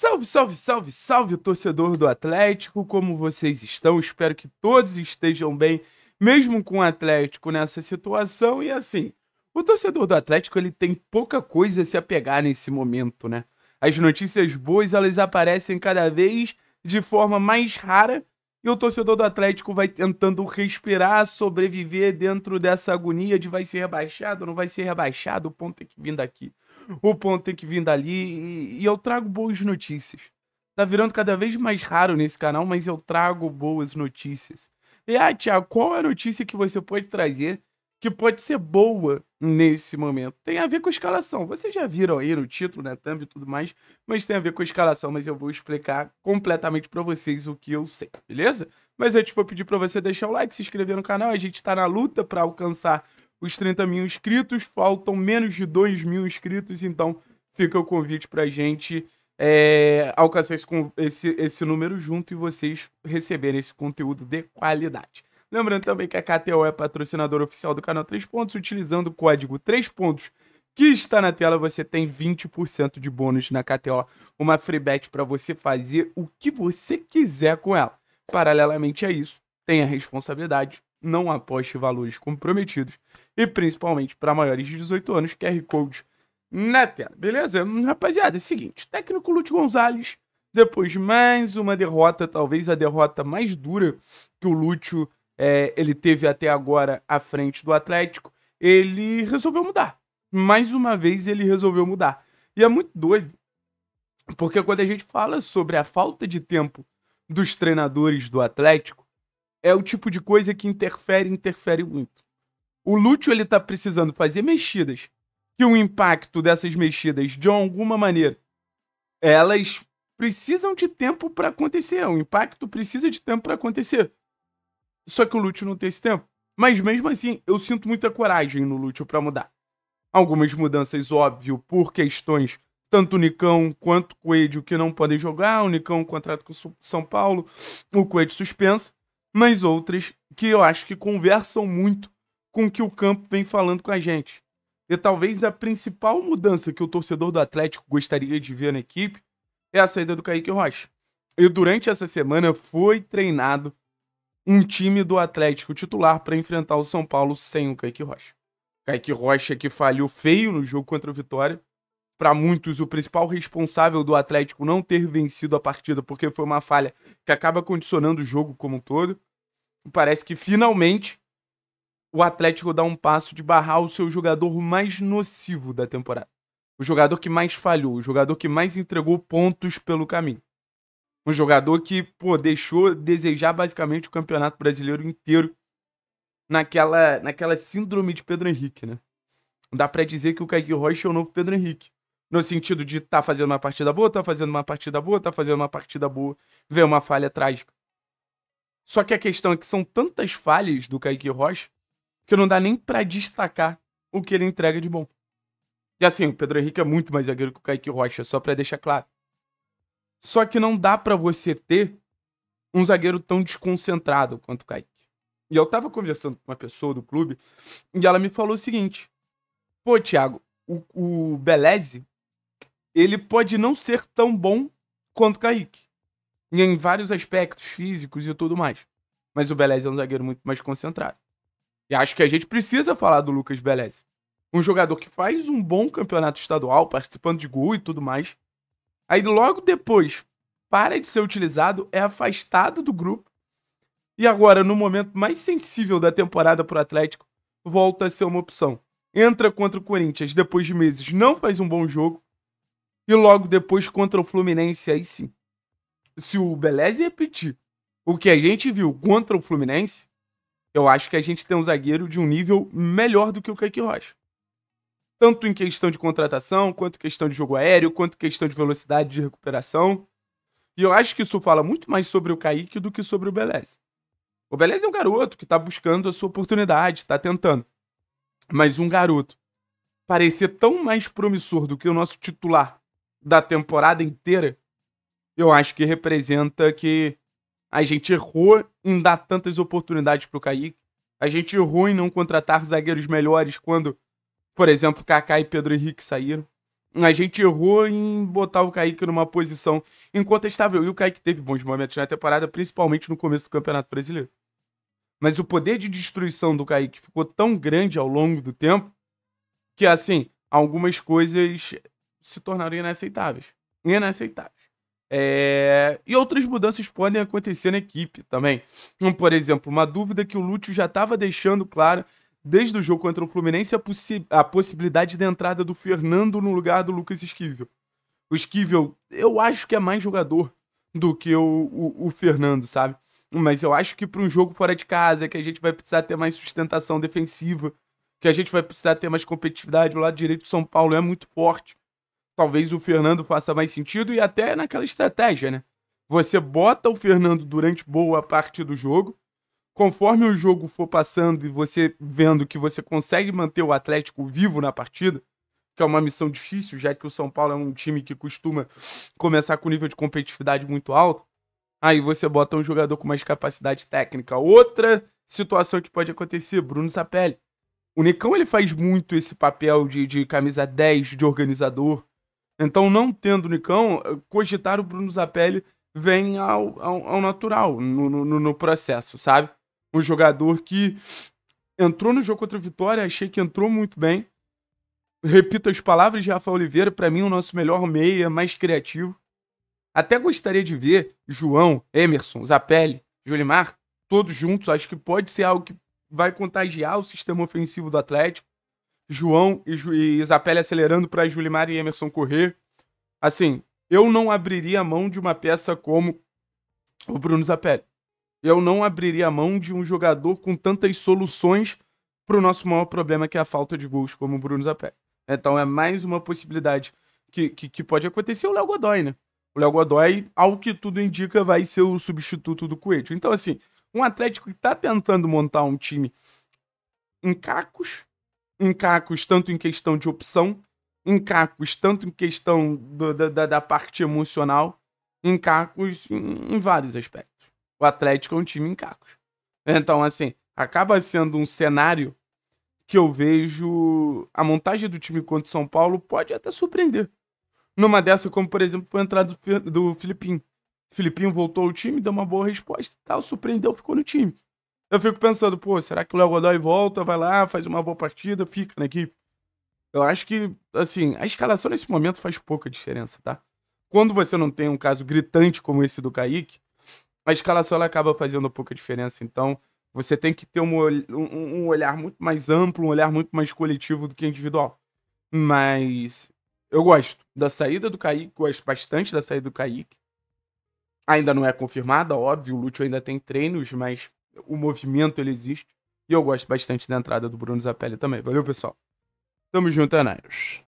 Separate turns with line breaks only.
Salve, salve, salve, salve, torcedor do Atlético! Como vocês estão? Espero que todos estejam bem, mesmo com o Atlético nessa situação. E assim, o torcedor do Atlético ele tem pouca coisa a se apegar nesse momento, né? As notícias boas elas aparecem cada vez de forma mais rara e o torcedor do Atlético vai tentando respirar, sobreviver dentro dessa agonia de vai ser rebaixado, não vai ser rebaixado, o ponto tem é que vir daqui o ponto tem que vir dali. E, e eu trago boas notícias. Tá virando cada vez mais raro nesse canal, mas eu trago boas notícias. E, ah, Tiago, qual é a notícia que você pode trazer que pode ser boa nesse momento? Tem a ver com a escalação. Vocês já viram aí no título, né, thumb e tudo mais, mas tem a ver com a escalação, mas eu vou explicar completamente para vocês o que eu sei, beleza? Mas antes vou pedir para você deixar o like, se inscrever no canal, a gente tá na luta para alcançar os 30 mil inscritos, faltam menos de 2 mil inscritos, então fica o convite para a gente é, alcançar esse, esse, esse número junto e vocês receberem esse conteúdo de qualidade. Lembrando também que a KTO é patrocinadora oficial do canal 3 Pontos, utilizando o código 3 Pontos que está na tela, você tem 20% de bônus na KTO, uma free bet para você fazer o que você quiser com ela. Paralelamente a isso, tem a responsabilidade não aposte valores comprometidos e principalmente para maiores de 18 anos, QR Code na tela, beleza? Hum, rapaziada, é o seguinte, técnico Lute Gonzalez, depois de mais uma derrota, talvez a derrota mais dura que o Lúcio é, ele teve até agora à frente do Atlético, ele resolveu mudar. Mais uma vez ele resolveu mudar. E é muito doido, porque quando a gente fala sobre a falta de tempo dos treinadores do Atlético, é o tipo de coisa que interfere, interfere muito. O Lúcio ele tá precisando fazer mexidas que o impacto dessas mexidas de alguma maneira elas precisam de tempo para acontecer, o impacto precisa de tempo para acontecer. Só que o Lúcio não tem esse tempo. Mas mesmo assim, eu sinto muita coragem no Lúcio para mudar. Algumas mudanças, óbvio, por questões tanto o Nicão quanto o Coelho que não podem jogar, o Nicão contrato com o São Paulo, o Coelho suspenso mas outras que eu acho que conversam muito com o que o campo vem falando com a gente. E talvez a principal mudança que o torcedor do Atlético gostaria de ver na equipe é a saída do Kaique Rocha. E durante essa semana foi treinado um time do Atlético titular para enfrentar o São Paulo sem o Kaique Rocha. Kaique Rocha que falhou feio no jogo contra o Vitória para muitos, o principal responsável do Atlético não ter vencido a partida, porque foi uma falha que acaba condicionando o jogo como um todo. Parece que finalmente o Atlético dá um passo de barrar o seu jogador mais nocivo da temporada. O jogador que mais falhou, o jogador que mais entregou pontos pelo caminho. Um jogador que, pô, deixou desejar basicamente o Campeonato Brasileiro inteiro naquela, naquela síndrome de Pedro Henrique, né? Dá para dizer que o Kaique Rocha é o novo Pedro Henrique. No sentido de tá fazendo uma partida boa, tá fazendo uma partida boa, tá fazendo uma partida boa, vem uma falha trágica. Só que a questão é que são tantas falhas do Kaique Rocha que não dá nem para destacar o que ele entrega de bom. E assim, o Pedro Henrique é muito mais zagueiro que o Kaique Rocha, só para deixar claro. Só que não dá para você ter um zagueiro tão desconcentrado quanto o Kaique. E eu tava conversando com uma pessoa do clube e ela me falou o seguinte: Pô, Thiago, o, o Beleze ele pode não ser tão bom quanto Kaique. Em vários aspectos físicos e tudo mais. Mas o Belez é um zagueiro muito mais concentrado. E acho que a gente precisa falar do Lucas Belez. Um jogador que faz um bom campeonato estadual, participando de gol e tudo mais. Aí logo depois para de ser utilizado, é afastado do grupo. E agora, no momento mais sensível da temporada para o Atlético, volta a ser uma opção. Entra contra o Corinthians depois de meses, não faz um bom jogo e logo depois contra o Fluminense, aí sim. Se o Beleza repetir o que a gente viu contra o Fluminense, eu acho que a gente tem um zagueiro de um nível melhor do que o Kaique Rocha. Tanto em questão de contratação, quanto questão de jogo aéreo, quanto questão de velocidade de recuperação. E eu acho que isso fala muito mais sobre o Kaique do que sobre o Beleza. O Beleza é um garoto que tá buscando a sua oportunidade, tá tentando. Mas um garoto parecer tão mais promissor do que o nosso titular da temporada inteira, eu acho que representa que a gente errou em dar tantas oportunidades pro Kaique. A gente errou em não contratar zagueiros melhores quando, por exemplo, Kaká e Pedro Henrique saíram. A gente errou em botar o Kaique numa posição incontestável. E o Kaique teve bons momentos na temporada, principalmente no começo do Campeonato Brasileiro. Mas o poder de destruição do Kaique ficou tão grande ao longo do tempo que, assim, algumas coisas se tornaram inaceitáveis. Inaceitáveis. É... E outras mudanças podem acontecer na equipe também. Então, por exemplo, uma dúvida que o Lúcio já estava deixando claro desde o jogo contra o Fluminense a, possi... a possibilidade da entrada do Fernando no lugar do Lucas Esquivel. O Esquivel, eu acho que é mais jogador do que o, o, o Fernando, sabe? Mas eu acho que para um jogo fora de casa, que a gente vai precisar ter mais sustentação defensiva, que a gente vai precisar ter mais competitividade, o lado direito do São Paulo é muito forte talvez o Fernando faça mais sentido e até naquela estratégia, né? Você bota o Fernando durante boa parte do jogo. Conforme o jogo for passando e você vendo que você consegue manter o Atlético vivo na partida, que é uma missão difícil, já que o São Paulo é um time que costuma começar com nível de competitividade muito alto, aí você bota um jogador com mais capacidade técnica. Outra situação que pode acontecer, Bruno Sapelli. O Necão ele faz muito esse papel de, de camisa 10, de organizador, então, não tendo o Nicão, cogitar o Bruno Zapelli vem ao, ao, ao natural no, no, no, processo, sabe? Um jogador que entrou no jogo contra a Vitória, achei que entrou muito bem. Repito as palavras de Rafael Oliveira, para mim o nosso melhor meia, mais criativo. Até gostaria de ver João, Emerson, Zapelli, Jolimar, todos juntos. Acho que pode ser algo que vai contagiar o sistema ofensivo do Atlético. João e, Ju, e acelerando para Julimar e Emerson correr. Assim, eu não abriria a mão de uma peça como o Bruno Zapelli. Eu não abriria a mão de um jogador com tantas soluções para o nosso maior problema, que é a falta de gols, como o Bruno Zapelli. Então é mais uma possibilidade que, que, que pode acontecer o Léo Godoy, né? O Léo Godoy, ao que tudo indica, vai ser o substituto do Coelho. Então, assim, um Atlético que está tentando montar um time em cacos, encacos tanto em questão de opção, encacos tanto em questão do, da, da parte emocional, encacos em, em vários aspectos. O Atlético é um time em cacos. Então, assim, acaba sendo um cenário que eu vejo a montagem do time contra o São Paulo pode até surpreender. Numa dessa, como por exemplo, foi a entrada do, do Filipinho. Filipinho voltou ao time, deu uma boa resposta e tal, surpreendeu, ficou no time. Eu fico pensando, pô, será que o Léo Godoy volta, vai lá, faz uma boa partida, fica na equipe? Eu acho que, assim, a escalação nesse momento faz pouca diferença, tá? Quando você não tem um caso gritante como esse do Kaique, a escalação ela acaba fazendo pouca diferença. Então, você tem que ter um, um, um olhar muito mais amplo, um olhar muito mais coletivo do que individual. Mas eu gosto da saída do Kaique, gosto bastante da saída do Kaique. Ainda não é confirmada, óbvio, o Lúcio ainda tem treinos, mas o movimento ele existe. E eu gosto bastante da entrada do Bruno Zapelli também. Valeu, pessoal. Tamo junto, é